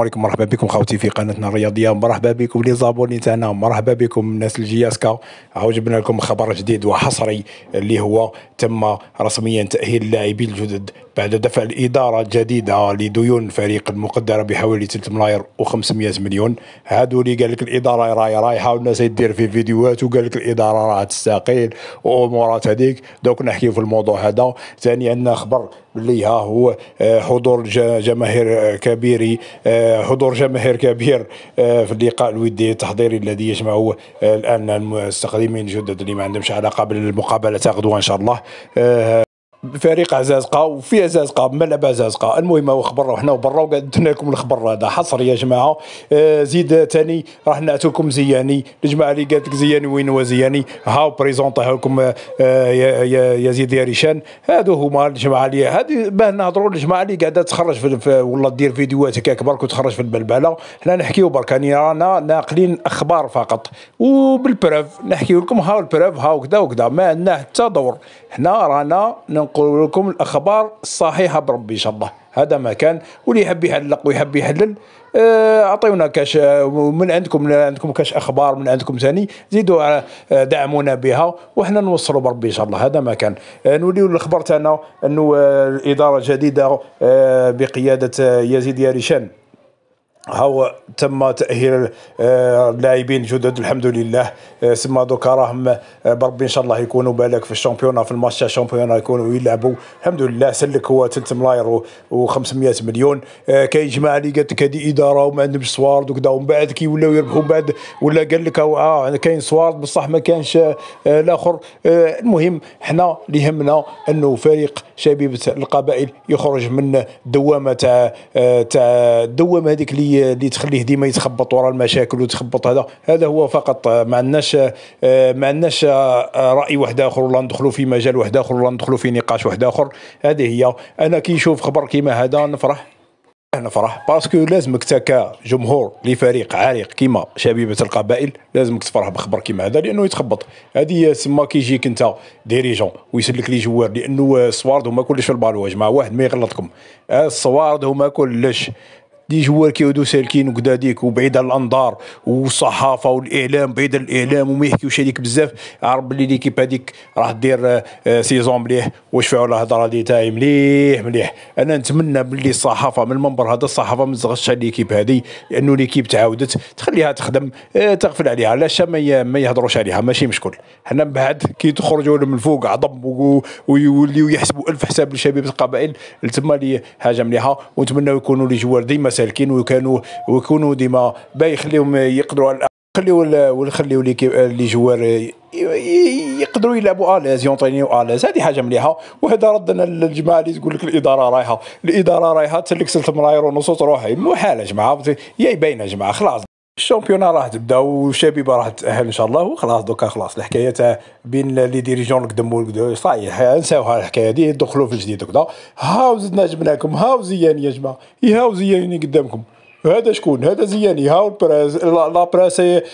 السلام عليكم مرحبا بكم خوتي في قناتنا الرياضيه مرحبا بكم لي زابوني تاعنا مرحبا بكم الناس الجياسكا اسكا عاود جبنا لكم خبر جديد وحصري اللي هو تم رسميا تاهيل اللاعبين الجدد بعد دفع الإدارة الجديدة لديون الفريق المقدرة بحوالي 3 ملاير و500 مليون هادو اللي قال لك الإدارة راهي رايحة والناس يدير في فيديوهات وقال لك الإدارة راه تستقيل وأمورات هذيك دوك نحكي في الموضوع هذا ثاني عندنا خبر اللي ها هو آه، آه، حضور جماهير كبير حضور جماهير كبير في اللقاء الودي التحضيري الذي يجمع آه، الان المستخدمين الجدد اللي ما عندهمش علاقه بالمقابله غدوه ان شاء الله فريق عزازقه وفي عزازقه ملعب عزازقه المهم هو خبر وحنا وبرا وقدمنا لكم الخبر هذا حصر يا جماعه آه، زيد ثاني راح نعطيكم زياني الجماعه اللي قالت لك زياني وين هو زياني هاو بريزونطيه لكم آه، يا, يا, يا زيد يا ريشان هادو هما الجماعه اللي هذه باه نهضروا الجماعه اللي قاعده تخرج في والله دير فيديوهات هكا برك وتخرج في البلبله حنا نحكيو برك يعني رانا ناقلين اخبار فقط وبالبروف نحكيو لكم هاو البروف هاو كذا وكذا ما عندنا حتى دور حنا رانا نقول لكم الاخبار الصحيحه بربي ان شاء الله هذا ما كان واللي يحب يحلق ويحب يحلل آه، اعطيونا كاش من عندكم من عندكم كاش اخبار من عندكم ثاني زيدوا آه، دعمونا بها وحنا نوصلوا بربي ان شاء الله هذا ما كان آه، نوليو للخبر تاعنا انه الاداره الجديده بقياده يزيد ياريشان هو تم تاهيل اللاعبين آه، جدد الحمد لله آه، سما دوكا راهم آه، بربي ان شاء الله يكونوا بالك في الشامبيون في الماتش الشامبيون يكونوا يلعبوا الحمد لله سلك هو 3 ملاير و500 مليون كاين جماعه اللي قالت لك هذه اداره وما عندهمش صوارد وكذا ومن بعد كي ولاو يربحوا بعد ولا قال لك اه كاين صوارد بصح ما كانش الاخر المهم حنا اللي يهمنا انه فريق شبيبه القبائل يخرج من الدوامه تاع تاع الدوامه هذيك اللي اللي اللي تخليه ديما يتخبط وراء المشاكل وتخبط هذا هذا هو فقط آه، ما عندناش آه، ما عندناش آه، راي واحد اخر ولا ندخلوا في مجال واحد اخر ولا ندخلوا في نقاش واحد اخر هذه هي انا كي نشوف خبر كيما هذا نفرح نفرح باسكو لازمك انت كجمهور لفريق عريق كيما شبيبه القبائل لازمك تفرح بخبر كيما هذا لانه يتخبط هذه سما كيجيك انت ديريجون ويسلك لي جوار لانه الصوارد هما كلش في البالو يا جماعه واحد ما يغلطكم الصوارد هما كلش دي جوار كيعودوا سالكين وكدا ديك وبعيد على الانظار والصحافه والاعلام بعيد على الاعلام وما يحكيوش هذيك بزاف عارف بلي ليكيب هذيك راح دير آه، سيزون مليح وشفعوا على الهضره دي تاعي مليح مليح انا نتمنى بلي الصحافه من المنبر هذا الصحافه ما تزغش ليكيب هذه لانه ليكيب تعاودت تخليها تخدم آه، تغفل عليها علاش ما ما يهضروش عليها ماشي مشكل حنا من بعد كي تخرجوا من فوق عضب ويوليو يحسبوا الف حساب لشباب القبائل تما لي حاجه مليحه ونتمنى يكونوا لي جوار ديما سالكين وكانوا ويكونوا ديما يخليهم يقدروا على خليو ونخليو لي جوار يقدروا يلعبوا اليز يونطينيو اليز هذه حاجه مليحه وهذا ردنا للجماعه اللي تقول لك الاداره رايحه الاداره رايحه تسلك ثلاث ملاير ونص تروح محاله جماعه يا باينه جماعه خلاص الشامبيونه راه تبدا وشبيبه راه تاهل ان شاء الله وخلاص دوكا خلاص الحكايه تاع بين لي ديريجون القدم صحيح نساوها الحكايه دي دخلوا في الجديد هكذا هاو زدنا جبناكم هاو زيان يا جماعه هاو زيانين قدامكم هذا شكون هذا زياني هاو البراس لا براس آه،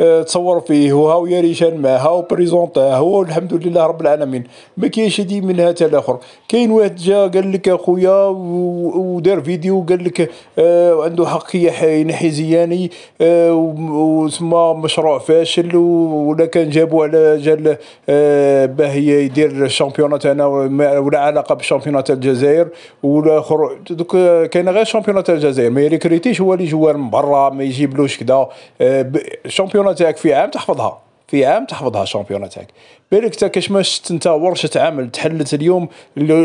آه، تصور فيه وهاو ياريشان معاه هاو بريزونتا هو الحمد لله رب العالمين ما كاينش هادي من هذا الاخر كاين واحد جا قال لك اخويا ودار فيديو قال لك آه عنده حق ينحي زياني آه وسما مشروع فاشل ولا كان جابو على جال آه باه يدير الشامبيونات تاعنا ولا علاقه بالشامبيونات تاع الجزائر ولا خروج كاين غير شامبيونات تاع الجزائر ما سيكوريتي هو اللي جوار من برا ما يجيبلوش كذا الشامبيون أه، تاعك في عام تحفظها في عام تحفظها الشامبيون تاعك بالك تا كاش ما شفت انت ورشه عمل تحلت اليوم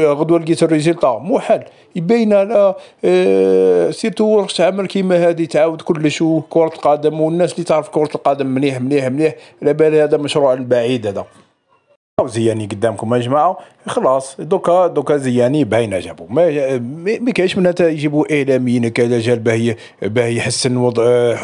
غدوه لقيت مو محال يبين على اه سيرتو ورشه عمل كيما هذه تعاود كلش وكره القدم والناس اللي تعرف كره القدم مليح مليح مليح على بالي هذا مشروع البعيد هذا او زياني قدامكم يا جماعه خلاص دوكا دوكا زياني باينه جابو ما ما كاينش منها يجيبوا اعلاميين كاين جال باه باه يحسن وضع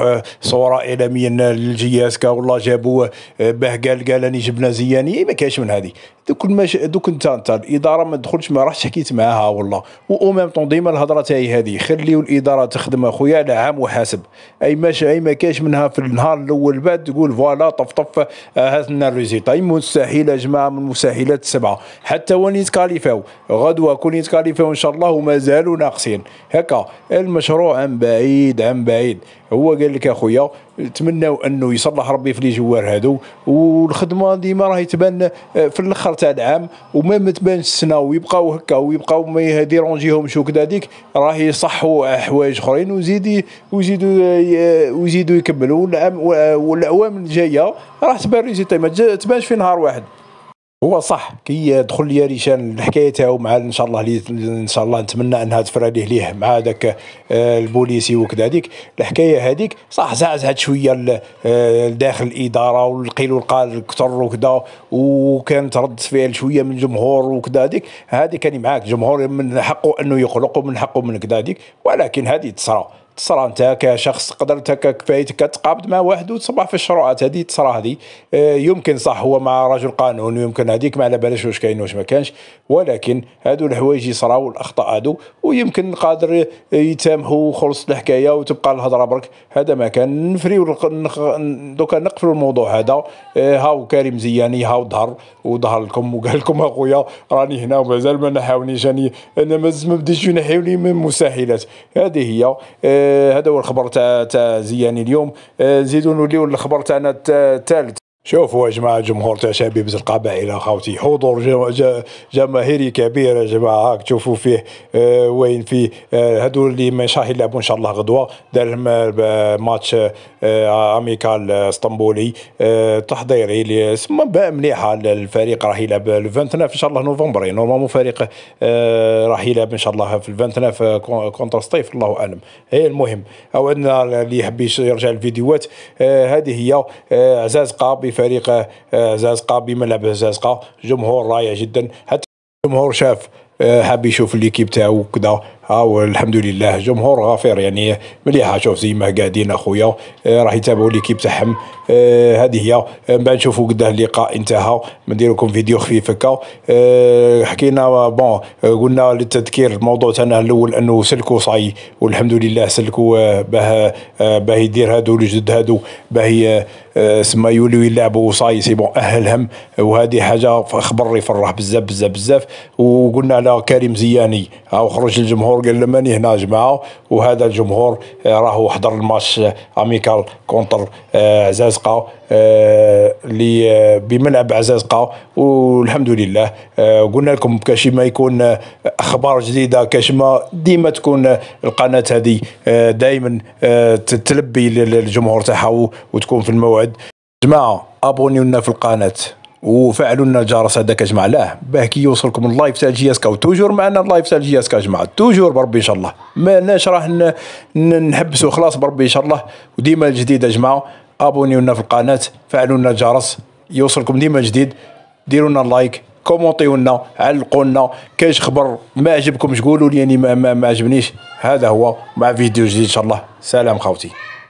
صوره اعلاميه للجياسكا والله جابوه باه قال قال اني جبنا زياني ما كاينش من هذه دوك المش... دوك انت انت الاداره ما تدخلش ما راحش حكيت معاها والله او ميم طون ديما الهضره تاعي هذه خليو الاداره تخدم اخويا على عام وحاسب اي ماشي اي ما كاش منها في النهار الاول بعد تقول فوالا طفطف آه، هاتنا الريزيتا اي مستحيل يا جماعه من المستحيلات السبعه حتى وين يتكاليفاو غدوه كون يتكاليفاو ان شاء الله ومازالوا ناقصين هكا المشروع عن بعيد عن بعيد هو قال لك اخويا نتمناو انه يصلح ربي في لي جوار هادو والخدمه ديما راهي تبان آه، في الاخر تاع العام وما ما السنه ويبقاو هكا ويبقاو ما يديرونجيهمش كذا ديك راهي يصحوا حوايج اخرين وزيد ويزيدوا ويزيدوا يكملوا العام والاعوام الجايه راح تبان ريزيتي ما تبانش في نهار واحد هو صح كي يدخل ليا ريشان الحكايه تاعو مع ان شاء الله لي ان شاء الله نتمنى انها تفرى ليه ليه مع ذاك آه، البوليسي وكذا هذيك الحكايه هذيك صح زعزعت شويه لداخل آه، الاداره والقيل والقال كثر وكذا وكانت رد فعل شويه من الجمهور وكذا هذيك هذه كاني معاك الجمهور من حقه انه يقلق ومن حقه من كذا هذيك ولكن هذه تصرا صرا انت كشخص قدرت كفايتك تقابض مع واحد وتصبح في الشروعات هذه تصرا هذه آه، يمكن صح هو مع رجل قانون ويمكن هذيك ما على بالش واش كاين واش ما كانش ولكن هادو الحوايج يصراو الاخطاء هادو ويمكن قادر يتسامحوا وخلص الحكايه وتبقى الهضره برك هذا ما كان نفريو دوكا نقفلوا الموضوع هذا آه، هاو كريم زياني هاو ظهر وظهر لكم وقال لكم اخويا راني هنا ومازال ما نحاونيش انا مازال ما بديتش نحاوني من مساهلات هذه هي آه، هذا هو الخبر تاع تاع زياني اليوم آه، زيدوا نوليو للخبر تاعنا الثالث شوفوا يا جماعة جمهور تاع شبيب إيه القبائل أخوتي حضور جماهيري كبير يا جماعة تشوفوا فيه آه، وين فيه هذول آه، اللي مش راح يلعبوا إن شاء الله غدوة دار لهم آه، ماتش أميكال اسطنبولي تحضيري اللي مليحة الفريق راح يلعب ال 29 إن شاء الله نوفمبر يعني نورمالمون فريق راح يلعب إن شاء الله في ال 29 كونتر سطيف الله أعلم هي المهم أو أن اللي يحب يرجع الفيديوهات هذه هي عزاز قابي لفريق آه، زازقة بملعب زازقة جمهور رائع جدا حتى الجمهور شاف آه، حاب يشوف ليكيب تاعو وكذا آه، والحمد لله جمهور غفير يعني مليحه شوف زي ما قاعدين اخويا آه، راح يتابعوا ليكيب تاعهم آه، هذه هي من بعد نشوفوا قداه اللقاء انتهى ندير لكم فيديو خفيف هكا حكينا بون قلنا للتذكير الموضوع تاعنا الاول انه سلكوا صاي والحمد لله سلكوا باه باه يدير هادو الجدد هادو باه سما يوليو يلعبوا صاي سي بون اهلهم وهذه حاجه خبر يفرح بزاف بزاف بزاف وقلنا على كريم زياني او خرج الجمهور وقال له ماني هنا يا جماعه وهذا الجمهور آه، راهو حضر الماتش آه، اميكال كونتر عزازقه آه، اللي بملعب عزازقه والحمد لله قلنا لكم كاش ما يكون اخبار جديده كاش ما ديما تكون القناه هذه دائما تلبي للجمهور تاعها وتكون في الموعد جماعه ابونيونا في القناه وفعلوا لنا الجرس هذاك جماعه لا باه كي يوصلكم اللايف تاع جي اس كا وتوجور معنا اللايف تاع جي اس كا جمع توجور بربي ان شاء الله ما ناش راه نحبسوا خلاص بربي ان شاء الله وديما الجديد يا جماعه ابونيونا في القناه فعلوا لنا الجرس يوصلكم ديما جديد ديروا لنا لايك كومونتيو لنا علقوا لنا كاش خبر ما عجبكمش قولوا لي يعني ما, ما, ما عجبنيش هذا هو مع فيديو جديد ان شاء الله سلام خوتي